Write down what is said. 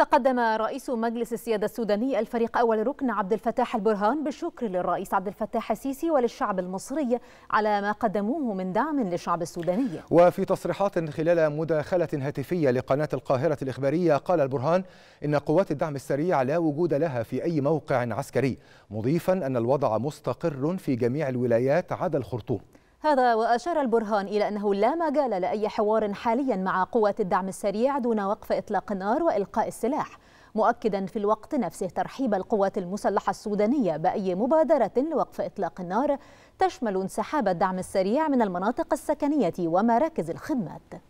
تقدم رئيس مجلس السيادة السوداني الفريق أول ركن عبد الفتاح البرهان بالشكر للرئيس عبد الفتاح السيسي وللشعب المصري على ما قدموه من دعم للشعب السوداني وفي تصريحات خلال مداخلة هاتفية لقناة القاهرة الإخبارية قال البرهان إن قوات الدعم السريع لا وجود لها في أي موقع عسكري مضيفا أن الوضع مستقر في جميع الولايات عدا الخرطوم هذا وأشار البرهان إلى أنه لا مجال لأي حوار حاليا مع قوات الدعم السريع دون وقف إطلاق النار وإلقاء السلاح مؤكدا في الوقت نفسه ترحيب القوات المسلحة السودانية بأي مبادرة لوقف إطلاق النار تشمل انسحاب الدعم السريع من المناطق السكنية ومراكز الخدمات